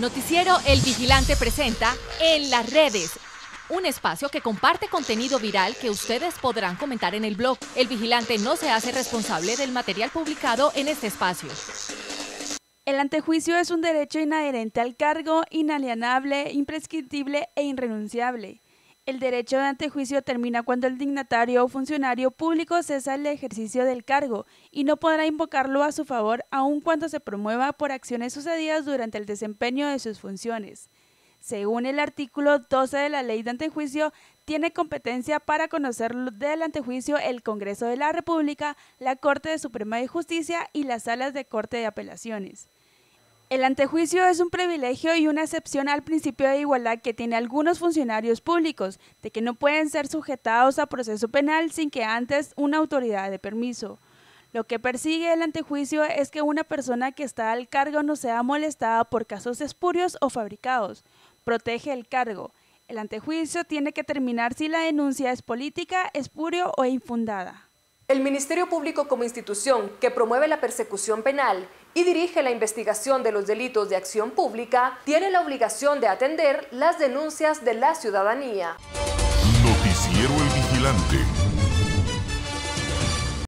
Noticiero El Vigilante presenta En las redes. Un espacio que comparte contenido viral que ustedes podrán comentar en el blog. El Vigilante no se hace responsable del material publicado en este espacio. El antejuicio es un derecho inherente al cargo, inalienable, imprescriptible e irrenunciable. El derecho de antejuicio termina cuando el dignatario o funcionario público cesa el ejercicio del cargo y no podrá invocarlo a su favor aun cuando se promueva por acciones sucedidas durante el desempeño de sus funciones. Según el artículo 12 de la Ley de Antejuicio, tiene competencia para conocer del antejuicio el Congreso de la República, la Corte Suprema de Justicia y las salas de Corte de Apelaciones. El antejuicio es un privilegio y una excepción al principio de igualdad que tiene algunos funcionarios públicos, de que no pueden ser sujetados a proceso penal sin que antes una autoridad dé permiso. Lo que persigue el antejuicio es que una persona que está al cargo no sea molestada por casos espurios o fabricados. Protege el cargo. El antejuicio tiene que terminar si la denuncia es política, espurio o infundada. El Ministerio Público como institución que promueve la persecución penal y dirige la investigación de los delitos de acción pública tiene la obligación de atender las denuncias de la ciudadanía. Noticiero El Vigilante.